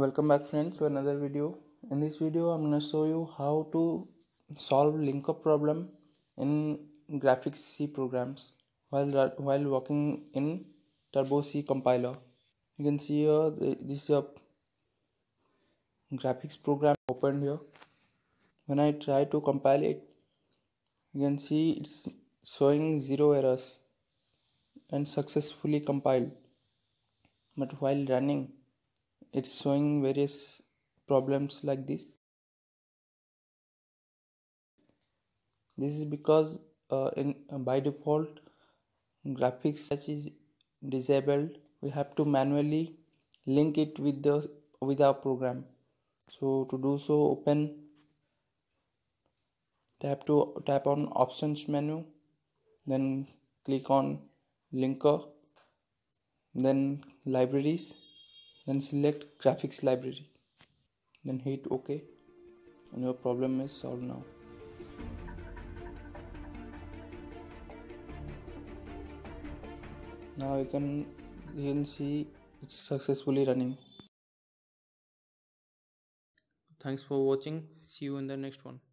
welcome back friends to another video in this video i'm going to show you how to solve link-up problem in graphics c programs while while working in turbo c compiler you can see here this is a graphics program opened here when i try to compile it you can see it's showing zero errors and successfully compiled but while running it's showing various problems like this this is because uh, in uh, by default graphics such is disabled we have to manually link it with the with our program so to do so open tap to tap on options menu then click on linker then libraries then select graphics library then hit ok and your problem is solved now now you can you can see it's successfully running thanks for watching see you in the next one